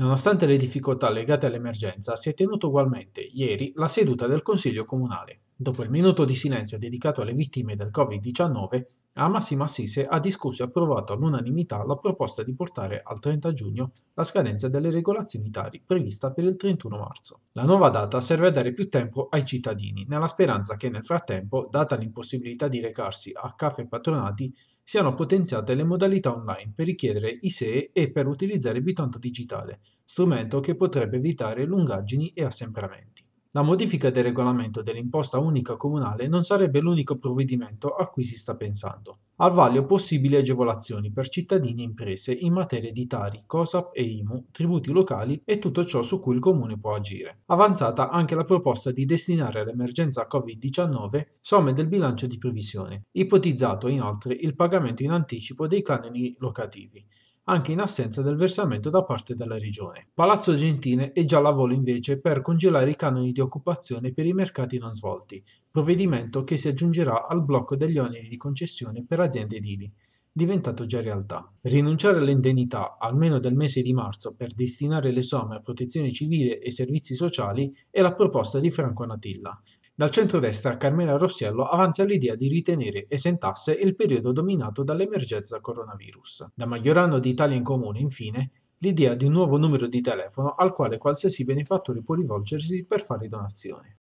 Nonostante le difficoltà legate all'emergenza, si è tenuta ugualmente ieri la seduta del Consiglio Comunale. Dopo il minuto di silenzio dedicato alle vittime del Covid-19, Amassima Sise ha discusso e approvato all'unanimità la proposta di portare al 30 giugno la scadenza delle regolazioni tari prevista per il 31 marzo. La nuova data serve a dare più tempo ai cittadini, nella speranza che nel frattempo, data l'impossibilità di recarsi a caffè patronati, siano potenziate le modalità online per richiedere ISEE e per utilizzare il bitonto digitale, strumento che potrebbe evitare lungaggini e assembramenti. La modifica del regolamento dell'imposta unica comunale non sarebbe l'unico provvedimento a cui si sta pensando. Al vaglio possibili agevolazioni per cittadini e imprese in materia di Tari, COSAP e IMU, tributi locali e tutto ciò su cui il Comune può agire. Avanzata anche la proposta di destinare all'emergenza Covid-19 somme del bilancio di previsione, ipotizzato inoltre il pagamento in anticipo dei canoni locativi anche in assenza del versamento da parte della regione. Palazzo Gentile è già al lavoro invece per congelare i canoni di occupazione per i mercati non svolti, provvedimento che si aggiungerà al blocco degli oneri di concessione per aziende edili diventato già realtà. Rinunciare all'indennità, almeno del mese di marzo, per destinare le somme a protezione civile e servizi sociali è la proposta di Franco Natilla, dal centrodestra Carmela Rossiello avanza l'idea di ritenere esentasse il periodo dominato dall'emergenza coronavirus. Da Magliorano d'Italia in Comune, infine, l'idea di un nuovo numero di telefono al quale qualsiasi benefattore può rivolgersi per fare donazione.